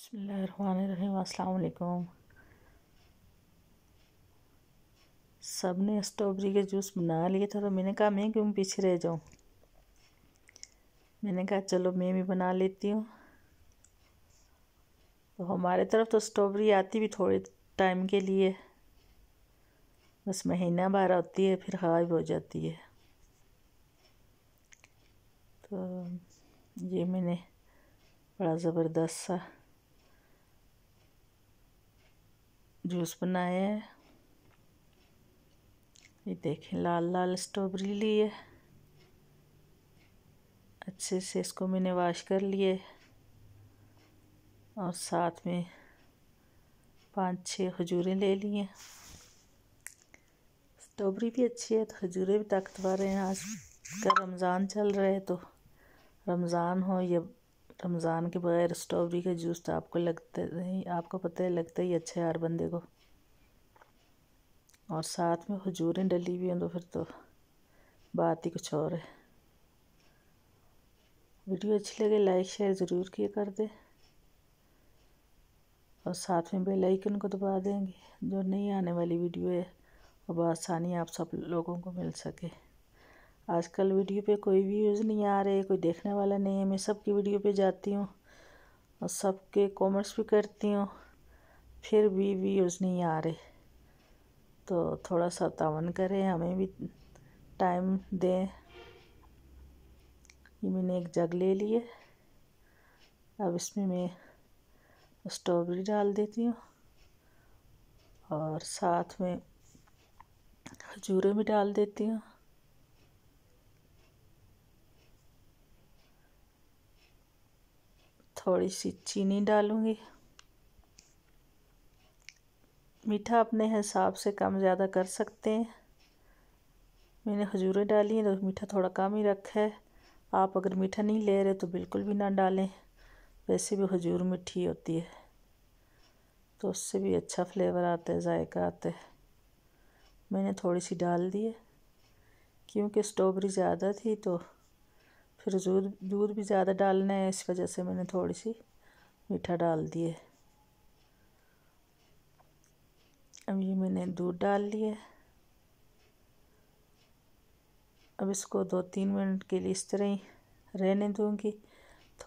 बसमीम सब ने स्ट्रॉबेरी के जूस बना लिए थे तो मैंने कहा मैं क्यों पीछे रह जाऊँ मैंने कहा चलो मैं भी बना लेती हूँ तो हमारे तरफ तो स्ट्रॉबेरी आती भी थोड़े टाइम के लिए बस महीना बारह होती है फिर भी हो जाती है तो ये मैंने बड़ा ज़बरदस्त सा जूस बनाया है ये देखें लाल लाल स्ट्रॉबेरी ली है अच्छे से इसको मैंने वाश कर लिए और साथ में पांच छः खजूरें ले ली हैं स्ट्रॉबेरी भी अच्छी है तो खजूरें भी ताकतवर हैं आज का रमज़ान चल रहा है तो रमज़ान हो या रमज़ान के बगैर स्ट्रॉबेरी का जूस तो आपको लगता नहीं आपको पता है लगता ही अच्छा है हर बंदे को और साथ में हजूरें डली हुई हैं तो फिर तो बात ही कुछ और है वीडियो अच्छी लगे लाइक शेयर ज़रूर किया कर दे और साथ में बेल आइकन को दबा देंगे जो नई आने वाली वीडियो है वह बसानी आप सब लोगों को मिल सके आजकल वीडियो पे कोई भी यूज़ नहीं आ रहे कोई देखने वाला नहीं है मैं सबकी वीडियो पे जाती हूँ और सबके कमेंट्स भी करती हूँ फिर भी यूज़ नहीं आ रहे तो थोड़ा सा तावन करें हमें भी टाइम दें ये मैंने एक जग ले लिए अब इसमें मैं स्ट्रॉबेरी डाल देती हूँ और साथ में खजूरें भी डाल देती हूँ थोड़ी सी चीनी डालूँगी मीठा अपने हिसाब से कम ज़्यादा कर सकते हैं मैंने खजूरें डाली हैं तो मीठा थोड़ा कम ही रखा है आप अगर मीठा नहीं ले रहे तो बिल्कुल भी ना डालें वैसे भी खजूर मीठी होती है तो उससे भी अच्छा फ्लेवर आता है जायका आता है मैंने थोड़ी सी डाल दी है क्योंकि स्ट्रॉबेरी ज़्यादा थी तो फिर दूध दूध भी ज़्यादा डालना है इस वजह से मैंने थोड़ी सी मीठा डाल दिए अब ये मैंने दूध डाल लिया अब इसको दो तीन मिनट के लिए इस तरह ही रहने दूँगी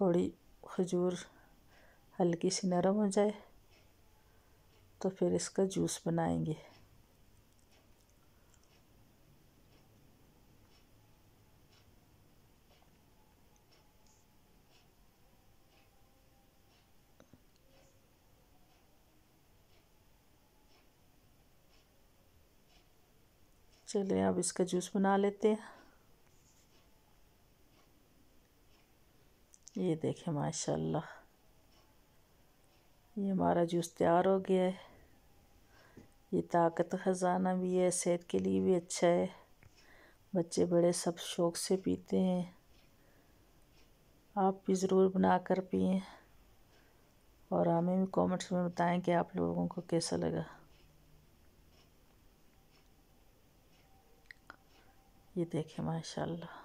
थोड़ी खजूर हल्की सी नरम हो जाए तो फिर इसका जूस बनाएंगे चलिए अब इसका जूस बना लेते हैं ये देखें माशाल्लाह ये हमारा जूस तैयार हो गया है ये ताकत ख़जाना भी है सेहत के लिए भी अच्छा है बच्चे बड़े सब शौक़ से पीते हैं आप भी ज़रूर बना कर पिए और हमें भी कमेंट्स में बताएं कि आप लोगों को कैसा लगा ये देखें माशाल्लाह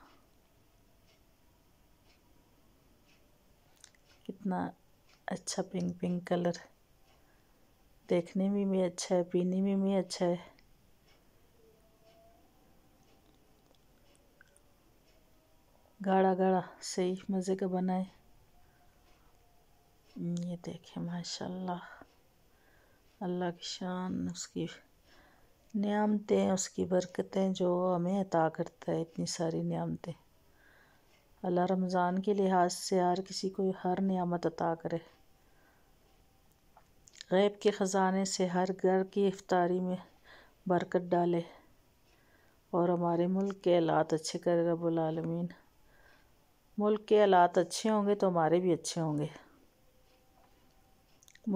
कितना अच्छा पिंक पिंक कलर देखने में भी अच्छा है पीने में भी अच्छा है गाढ़ा गाढ़ा सही मज़े का बनाए ये देखें माशाल्लाह अल्लाह की शान उसकी नियामतें उसकी बरकतें जो हमें अता करता है इतनी सारी नियामतें अल्लाह रमज़ान के लिहाज से हर किसी को हर नियामत अता करे गैब के ख़जाने से हर घर की इफ्तारी में बरकत डाले और हमारे मुल्क के हालात अच्छे करे रबालमीन मुल्क के हालात अच्छे होंगे तो हमारे भी अच्छे होंगे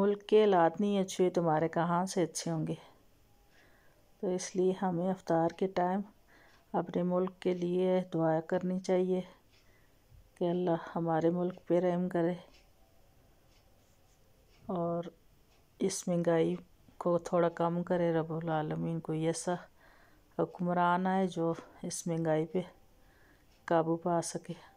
मुल्क के हालात नहीं अच्छे हुए तुम्हारे तो कहाँ से अच्छे होंगे तो इसलिए हमें अवतार के टाइम अपने मुल्क के लिए दुआ करनी चाहिए कि अल्लाह हमारे मुल्क पे रहम करे और इस महंगाई को थोड़ा कम करे रबालमीन आलमीन कोई ऐसा हुक्मरान आए जो इस महंगाई पे काबू पा सके